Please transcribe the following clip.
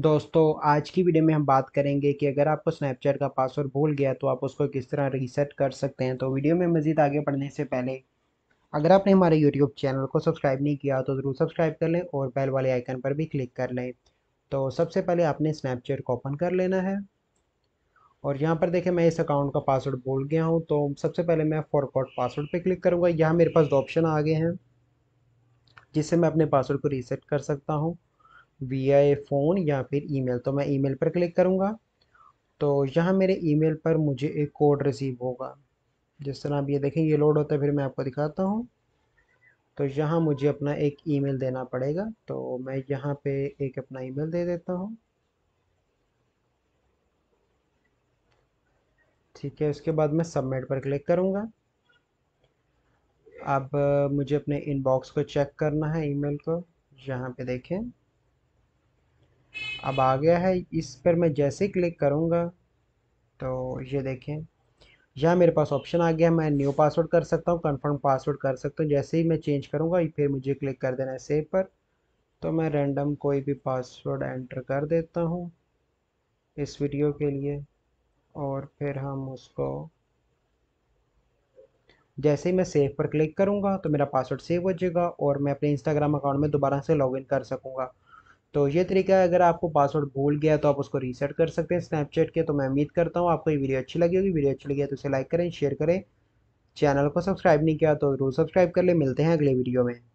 दोस्तों आज की वीडियो में हम बात करेंगे कि अगर आपको स्नैपचैट का पासवर्ड भूल गया तो आप उसको किस तरह रीसेट कर सकते हैं तो वीडियो में मज़ीद आगे बढ़ने से पहले अगर आपने हमारे यूट्यूब चैनल को सब्सक्राइब नहीं किया तो ज़रूर सब्सक्राइब कर लें और बेल वाले आइकन पर भी क्लिक कर लें तो सबसे पहले आपने स्नैपचैट को ओपन कर लेना है और यहाँ पर देखें मैं इस अकाउंट का पासवर्ड भूल गया हूँ तो सबसे पहले मैं फॉरकॉट पासवर्ड पर क्लिक करूँगा यहाँ मेरे पास दो ऑप्शन आ गए हैं जिससे मैं अपने पासवर्ड को रीसेट कर सकता हूँ वी फ़ोन या फिर ईमेल तो मैं ईमेल पर क्लिक करूँगा तो यहाँ मेरे ईमेल पर मुझे एक कोड रिसीव होगा जिस तरह आप ये देखें ये लोड होता है फिर मैं आपको दिखाता हूँ तो यहाँ मुझे अपना एक ईमेल देना पड़ेगा तो मैं यहाँ पे एक अपना ईमेल दे देता हूँ ठीक है उसके बाद मैं सबमिट पर क्लिक करूँगा अब मुझे अपने इनबॉक्स को चेक करना है ईमेल को यहाँ पे देखें अब आ गया है इस पर मैं जैसे क्लिक करूँगा तो ये देखें यहाँ मेरे पास ऑप्शन आ गया मैं न्यू पासवर्ड कर सकता हूँ कन्फर्म पासवर्ड कर सकता हूँ जैसे ही मैं चेंज करूँगा फिर मुझे क्लिक कर देना है सेव पर तो मैं रैंडम कोई भी पासवर्ड एंटर कर देता हूँ इस वीडियो के लिए और फिर हम उसको जैसे ही मैं सेव पर क्लिक करूँगा तो मेरा पासवर्ड सेव हो जाएगा और मैं अपने इंस्टाग्राम अकाउंट में दोबारा से लॉगिन कर सकूँगा तो ये तरीका है अगर आपको पासवर्ड भूल गया तो आप उसको रीसेट कर सकते हैं स्नैपचैट के तो मैं उम्मीद करता हूँ आपको ये वीडियो अच्छी लगी होगी वीडियो अच्छी लगी है तो इसे लाइक करें शेयर करें चैनल को सब्सक्राइब नहीं किया तो जरूर सब्सक्राइब कर ले मिलते हैं अगले वीडियो में